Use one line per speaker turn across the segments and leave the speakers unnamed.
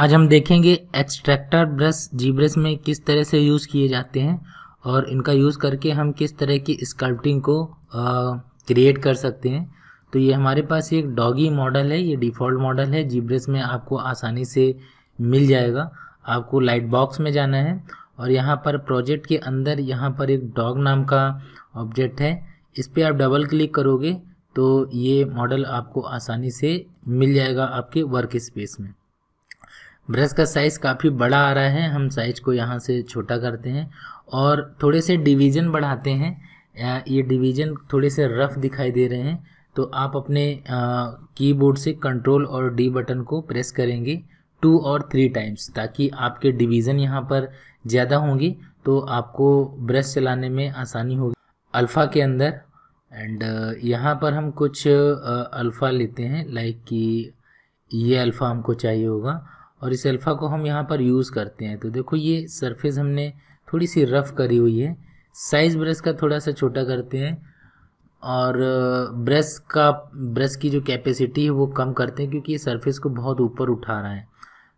आज हम देखेंगे एक्सट्रैक्टर ब्रश ब्रश में किस तरह से यूज़ किए जाते हैं और इनका यूज़ करके हम किस तरह की स्कल्पटिंग को क्रिएट कर सकते हैं तो ये हमारे पास एक डॉगी मॉडल है ये डिफ़ॉल्ट मॉडल है ब्रश में आपको आसानी से मिल जाएगा आपको लाइट बॉक्स में जाना है और यहाँ पर प्रोजेक्ट के अंदर यहाँ पर एक डॉग नाम का ऑब्जेक्ट है इस पर आप डबल क्लिक करोगे तो ये मॉडल आपको आसानी से मिल जाएगा आपके वर्क स्पेस में ब्रश का साइज़ काफ़ी बड़ा आ रहा है हम साइज को यहाँ से छोटा करते हैं और थोड़े से डिवीज़न बढ़ाते हैं ये डिवीज़न थोड़े से रफ़ दिखाई दे रहे हैं तो आप अपने कीबोर्ड से कंट्रोल और डी बटन को प्रेस करेंगे टू और थ्री टाइम्स ताकि आपके डिवीज़न यहाँ पर ज़्यादा होंगी तो आपको ब्रश चलाने में आसानी होगी अल्फ़ा के अंदर एंड यहाँ पर हम कुछ अल्फ़ा लेते हैं लाइक कि ये अल्फ़ा हमको चाहिए होगा और इस अल्फ़ा को हम यहाँ पर यूज़ करते हैं तो देखो ये सरफेस हमने थोड़ी सी रफ़ करी हुई है साइज़ ब्रश का थोड़ा सा छोटा करते हैं और ब्रश uh, का ब्रश की जो कैपेसिटी है वो कम करते हैं क्योंकि ये सरफेस को बहुत ऊपर उठा रहा है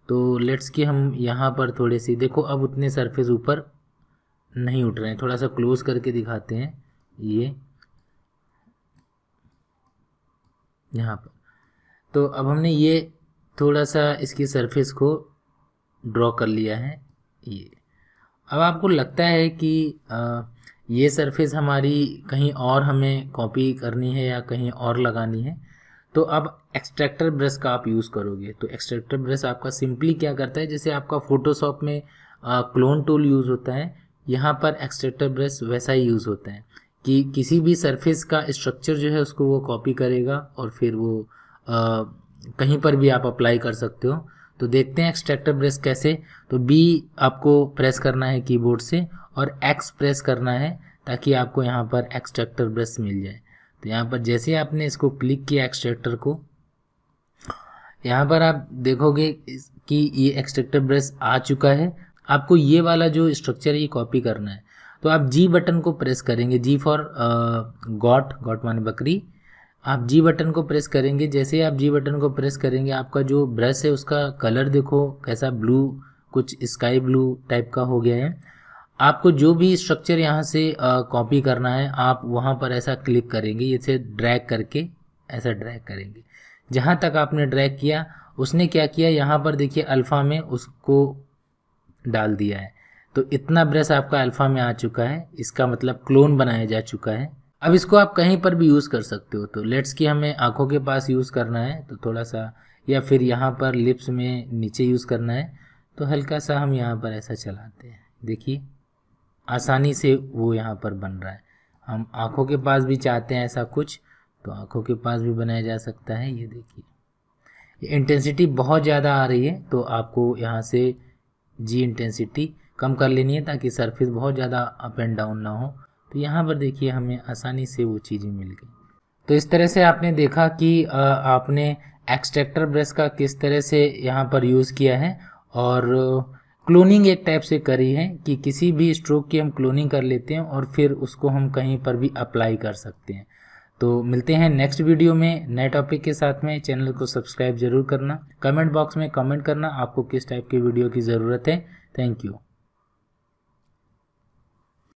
तो लेट्स कि हम यहाँ पर थोड़े सी देखो अब उतने सरफेस ऊपर नहीं उठ रहे हैं थोड़ा सा क्लोज करके दिखाते हैं ये यहाँ पर तो अब हमने ये थोड़ा सा इसकी सरफेस को ड्रॉ कर लिया है ये अब आपको लगता है कि आ, ये सरफेस हमारी कहीं और हमें कॉपी करनी है या कहीं और लगानी है तो अब एक्सट्रैक्टर ब्रश का आप यूज़ करोगे तो एक्सट्रैक्टर ब्रश आपका सिंपली क्या करता है जैसे आपका फोटोशॉप में आ, क्लोन टूल यूज़ होता है यहाँ पर एक्सट्रैक्टर ब्रश वैसा ही यूज़ होता है कि किसी भी सरफेस का स्ट्रक्चर जो है उसको वो कॉपी करेगा और फिर वो आ, कहीं पर भी आप अप्लाई कर सकते हो तो देखते हैं एक्सट्रैक्टर ब्रश कैसे तो बी आपको प्रेस करना है कीबोर्ड से और एक्स प्रेस करना है ताकि आपको यहाँ पर एक्सट्रैक्टर ब्रश मिल जाए तो यहाँ पर जैसे आपने इसको क्लिक किया एक्सट्रैक्टर को यहाँ पर आप देखोगे कि ये एक्सट्रैक्टर ब्रश आ चुका है आपको ये वाला जो स्ट्रक्चर है ये कॉपी करना है तो आप जी बटन को प्रेस करेंगे जी फॉर गॉट गॉट माने बकरी आप जी बटन को प्रेस करेंगे जैसे ही आप जी बटन को प्रेस करेंगे आपका जो ब्रश है उसका कलर देखो कैसा ब्लू कुछ स्काई ब्लू टाइप का हो गया है आपको जो भी स्ट्रक्चर यहाँ से कॉपी करना है आप वहाँ पर ऐसा क्लिक करेंगे इसे ड्रैग करके ऐसा ड्रैग करेंगे जहाँ तक आपने ड्रैग किया उसने क्या किया यहाँ पर देखिए अल्फ़ा में उसको डाल दिया है तो इतना ब्रश आपका अल्फ़ा में आ चुका है इसका मतलब क्लोन बनाया जा चुका है अब इसको आप कहीं पर भी यूज़ कर सकते हो तो लेट्स की हमें आँखों के पास यूज़ करना है तो थोड़ा सा या फिर यहाँ पर लिप्स में नीचे यूज़ करना है तो हल्का सा हम यहाँ पर ऐसा चलाते हैं देखिए आसानी से वो यहाँ पर बन रहा है हम आँखों के पास भी चाहते हैं ऐसा कुछ तो आँखों के पास भी बनाया जा सकता है ये देखिए ये इंटेंसिटी बहुत ज़्यादा आ रही है तो आपको यहाँ से जी इंटेंसिटी कम कर लेनी है ताकि सरफेस बहुत ज़्यादा अप एंड डाउन ना हो तो यहाँ पर देखिए हमें आसानी से वो चीज़ें मिल गई तो इस तरह से आपने देखा कि आपने एक्सट्रैक्टर ब्रश का किस तरह से यहाँ पर यूज़ किया है और क्लोनिंग एक टाइप से करी है कि किसी भी स्ट्रोक की हम क्लोनिंग कर लेते हैं और फिर उसको हम कहीं पर भी अप्लाई कर सकते हैं तो मिलते हैं नेक्स्ट वीडियो में नए टॉपिक के साथ में चैनल को सब्सक्राइब जरूर करना कमेंट बॉक्स में कमेंट करना आपको किस टाइप की वीडियो की ज़रूरत है थैंक यू